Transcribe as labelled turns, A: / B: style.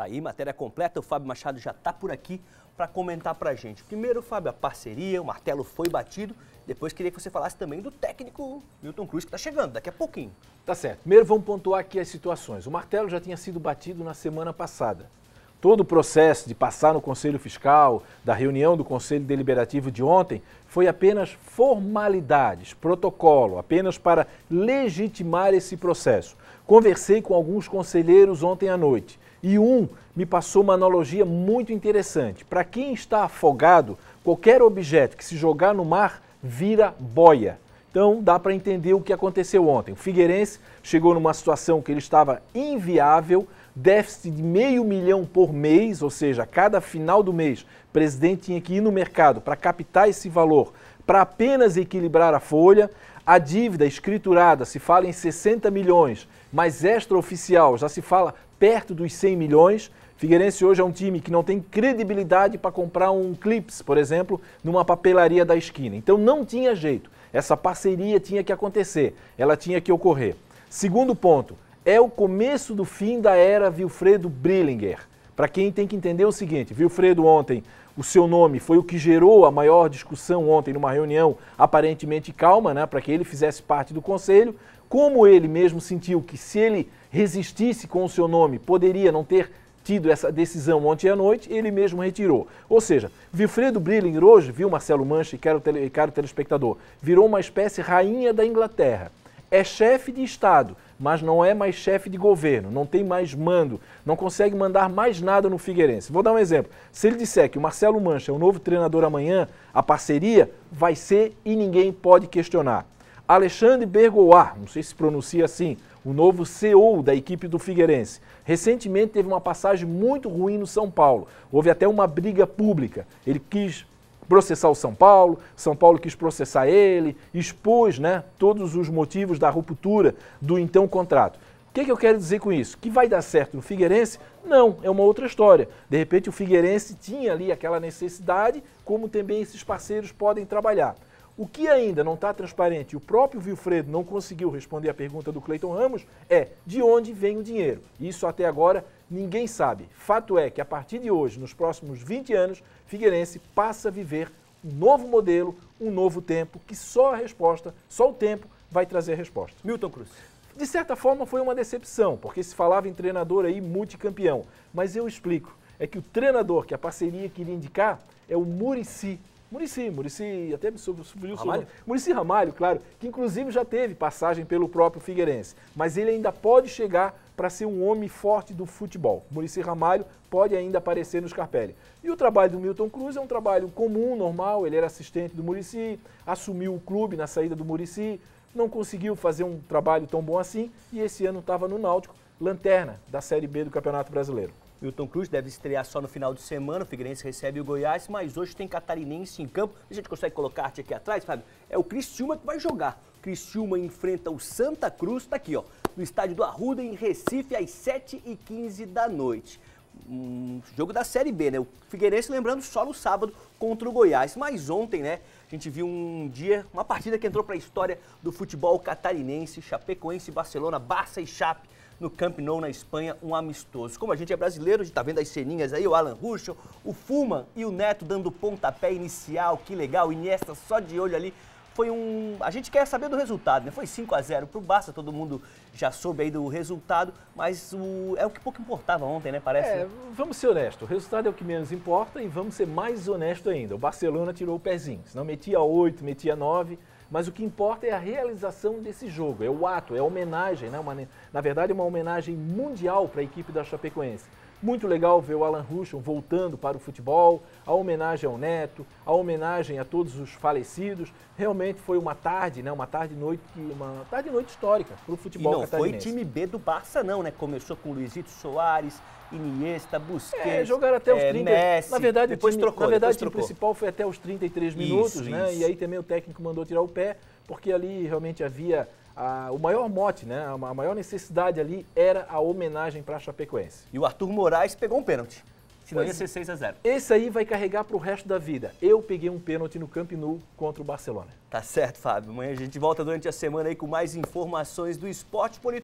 A: Tá aí, matéria completa. O Fábio Machado já está por aqui para comentar para a gente. Primeiro, Fábio, a parceria, o martelo foi batido. Depois queria que você falasse também do técnico Milton
B: Cruz, que está chegando daqui a pouquinho. Tá certo. Primeiro vamos pontuar aqui as situações. O martelo já tinha sido batido na semana passada. Todo o processo de passar no Conselho Fiscal, da reunião do Conselho Deliberativo de ontem, foi apenas formalidades, protocolo, apenas para legitimar esse processo. Conversei com alguns conselheiros ontem à noite e um me passou uma analogia muito interessante. Para quem está afogado, qualquer objeto que se jogar no mar vira boia. Então dá para entender o que aconteceu ontem. O Figueirense chegou numa situação que ele estava inviável, déficit de meio milhão por mês, ou seja, a cada final do mês, o presidente tinha que ir no mercado para captar esse valor, para apenas equilibrar a folha. A dívida escriturada se fala em 60 milhões, mas extraoficial já se fala perto dos 100 milhões. Figueirense hoje é um time que não tem credibilidade para comprar um clips, por exemplo, numa papelaria da esquina. Então não tinha jeito. Essa parceria tinha que acontecer, ela tinha que ocorrer. Segundo ponto, é o começo do fim da era Wilfredo Brillinger. Para quem tem que entender é o seguinte, Vilfredo ontem, o seu nome foi o que gerou a maior discussão ontem numa reunião aparentemente calma, né, para que ele fizesse parte do conselho, como ele mesmo sentiu que se ele resistisse com o seu nome, poderia não ter tido essa decisão ontem à noite, ele mesmo retirou. Ou seja, Vilfredo Brilling hoje, viu Marcelo Mancha e caro, tele, caro telespectador, virou uma espécie rainha da Inglaterra. É chefe de Estado, mas não é mais chefe de governo, não tem mais mando, não consegue mandar mais nada no Figueirense. Vou dar um exemplo. Se ele disser que o Marcelo Mancha é o novo treinador amanhã, a parceria vai ser e ninguém pode questionar. Alexandre Bergoar, não sei se pronuncia assim, o novo CEO da equipe do Figueirense. Recentemente teve uma passagem muito ruim no São Paulo. Houve até uma briga pública. Ele quis processar o São Paulo, São Paulo quis processar ele, expôs né, todos os motivos da ruptura do então contrato. O que, que eu quero dizer com isso? Que vai dar certo no Figueirense? Não, é uma outra história. De repente o Figueirense tinha ali aquela necessidade, como também esses parceiros podem trabalhar. O que ainda não está transparente, o próprio Vilfredo não conseguiu responder a pergunta do Cleiton Ramos, é de onde vem o dinheiro. Isso até agora ninguém sabe. Fato é que a partir de hoje, nos próximos 20 anos, Figueirense passa a viver um novo modelo, um novo tempo, que só a resposta, só o tempo vai trazer a resposta. Milton Cruz. De certa forma foi uma decepção, porque se falava em treinador aí multicampeão, mas eu explico. É que o treinador que a parceria queria indicar é o Murici Murici, Murici, até me subiu, Ramalho? Murici Ramalho, claro, que inclusive já teve passagem pelo próprio Figueirense, mas ele ainda pode chegar para ser um homem forte do futebol. Murici Ramalho pode ainda aparecer no Scarpelli. E o trabalho do Milton Cruz é um trabalho comum, normal, ele era assistente do Murici, assumiu o clube na saída do Murici, não conseguiu fazer um trabalho tão bom assim e esse ano estava no Náutico lanterna da Série B do Campeonato
A: Brasileiro. Milton Cruz deve estrear só no final de semana. O Figueirense recebe o Goiás, mas hoje tem Catarinense em campo. A gente consegue colocar a arte aqui atrás, Fábio? É o Criciúma que vai jogar. Criciúma enfrenta o Santa Cruz, tá aqui, ó, no estádio do Arruda, em Recife, às 7h15 da noite. Um jogo da Série B, né? O Figueirense, lembrando, só no sábado contra o Goiás. Mas ontem, né, a gente viu um dia, uma partida que entrou para a história do futebol catarinense, Chapecoense, Barcelona, Barça e Chape no Camp Nou, na Espanha, um amistoso. Como a gente é brasileiro, a gente tá vendo as ceninhas aí, o Alan Ruschel, o Fuma e o Neto dando o pontapé inicial, que legal, Iniesta só de olho ali foi um. A gente quer saber do resultado, né? Foi 5 a 0 pro Barça, todo mundo já soube aí do resultado, mas o... é o que pouco importava
B: ontem, né? Parece. É, né? vamos ser honestos, o resultado é o que menos importa e vamos ser mais honesto ainda. O Barcelona tirou o pezinho, senão metia 8, metia 9. Mas o que importa é a realização desse jogo, é o ato, é a homenagem, né? Uma, na verdade, uma homenagem mundial para a equipe da Chapecoense. Muito legal ver o Alan Ruschel voltando para o futebol, a homenagem ao Neto, a homenagem a todos os falecidos. Realmente foi uma tarde, né? Uma tarde noite, uma tarde noite histórica para o futebol e não foi time B do Barça não, né? Começou com Luizito Soares,
A: Iniesta, Busquets, é, jogaram até os é, 30, Messi, na verdade, depois o time, trocou, na verdade, o trocou. principal
B: foi até os 33 minutos, isso, né? Isso. E aí também o técnico mandou tirar o pé porque ali realmente havia a, o maior mote, né? A, a maior necessidade ali era a homenagem para a Chapecoense. E o Arthur Moraes pegou um pênalti. Senão ia ser 6 a 0. Esse aí vai carregar para o resto da vida. Eu peguei um pênalti no Camp Nou contra o Barcelona.
A: Tá certo, Fábio. Amanhã a gente volta durante a semana aí com mais informações do esporte político.